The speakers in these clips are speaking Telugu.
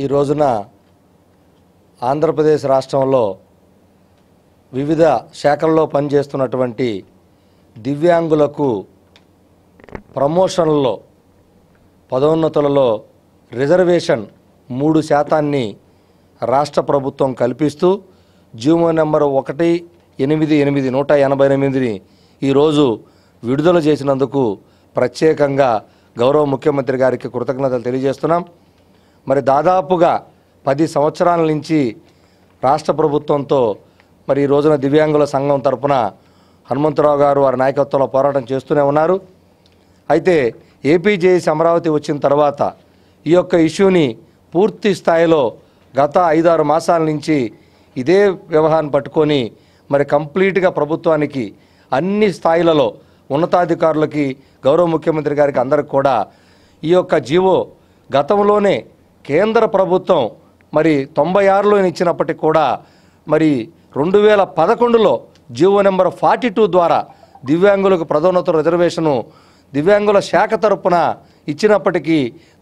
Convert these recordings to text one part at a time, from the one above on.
ఈ రోజున ఆంధ్రప్రదేశ్ రాష్ట్రంలో వివిధ శాఖల్లో పనిచేస్తున్నటువంటి దివ్యాంగులకు ప్రమోషన్లలో పదోన్నతులలో రిజర్వేషన్ మూడు శాతాన్ని రాష్ట్ర ప్రభుత్వం కల్పిస్తూ జీవో నెంబర్ ఒకటి ఎనిమిది ఎనిమిది నూట ఎనభై ఎనిమిదిని ఈరోజు విడుదల చేసినందుకు ప్రత్యేకంగా గౌరవ ముఖ్యమంత్రి గారికి కృతజ్ఞతలు తెలియజేస్తున్నాం మరి దాదాపుగా పది సంవత్సరాల నుంచి రాష్ట్ర ప్రభుత్వంతో మరి ఈ రోజున దివ్యాంగుల సంఘం తరపున హనుమంతరావు గారు వారి నాయకత్వంలో పోరాటం చేస్తూనే ఉన్నారు అయితే ఏపీజేఎస్ అమరావతి వచ్చిన తర్వాత ఈ యొక్క ఇష్యూని పూర్తి స్థాయిలో గత ఐదారు మాసాల నుంచి ఇదే వ్యవహారం పట్టుకొని మరి కంప్లీట్గా ప్రభుత్వానికి అన్ని స్థాయిలలో ఉన్నతాధికారులకి గౌరవ ముఖ్యమంత్రి గారికి అందరికి కూడా ఈ యొక్క జీవో గతంలోనే కేంద్ర ప్రభుత్వం మరి తొంభై ఆరులో ఇచ్చినప్పటికీ కూడా మరి రెండు వేల పదకొండులో జీవో నెంబర్ ఫార్టీ టూ ద్వారా దివ్యాంగులకు ప్రధానోత్తర రిజర్వేషను దివ్యాంగుల శాఖ తరపున ఇచ్చినప్పటికీ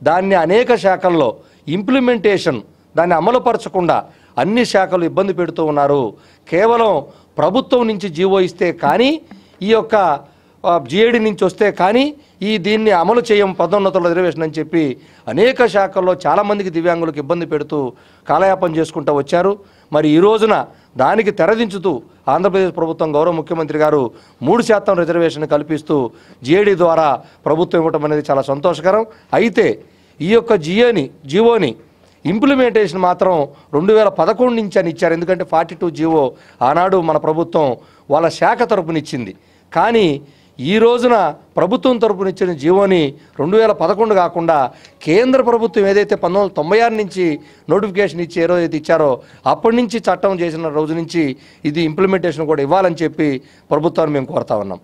దాన్ని అనేక శాఖల్లో ఇంప్లిమెంటేషన్ దాన్ని అమలుపరచకుండా అన్ని శాఖలు ఇబ్బంది పెడుతూ ఉన్నారు కేవలం ప్రభుత్వం నుంచి జీవో ఇస్తే కానీ ఈ యొక్క జిఏడి నుంచి వస్తే కానీ ఈ దీన్ని అమలు చేయం పదోన్నతుల రిజర్వేషన్ అని చెప్పి అనేక శాఖల్లో చాలామందికి దివ్యాంగులకు ఇబ్బంది పెడుతూ కాలయాపం చేసుకుంటూ వచ్చారు మరి ఈ రోజున దానికి తెరదించుతూ ఆంధ్రప్రదేశ్ ప్రభుత్వం గౌరవ ముఖ్యమంత్రి గారు మూడు శాతం రిజర్వేషన్ కల్పిస్తూ జిఏడి ద్వారా ప్రభుత్వం ఇవ్వటం అనేది చాలా సంతోషకరం అయితే ఈ యొక్క జియోని జియోని ఇంప్లిమెంటేషన్ మాత్రం రెండు వేల పదకొండు నుంచి అని ఇచ్చారు ఎందుకంటే ఫార్టీ టూ జీవో ఆనాడు మన ప్రభుత్వం వాళ్ళ శాఖ తరపునిచ్చింది కానీ ఈ రోజున ప్రభుత్వం తరపున ఇచ్చిన జీవోని రెండు వేల పదకొండు కాకుండా కేంద్ర ప్రభుత్వం ఏదైతే పంతొమ్మిది వందల తొంభై ఆరు నుంచి నోటిఫికేషన్ ఇచ్చి ఏ రోజైతే ఇచ్చారో అప్పటి నుంచి చట్టం చేసిన రోజు నుంచి ఇది ఇంప్లిమెంటేషన్ కూడా ఇవ్వాలని చెప్పి ప్రభుత్వాన్ని మేము కోరుతా ఉన్నాం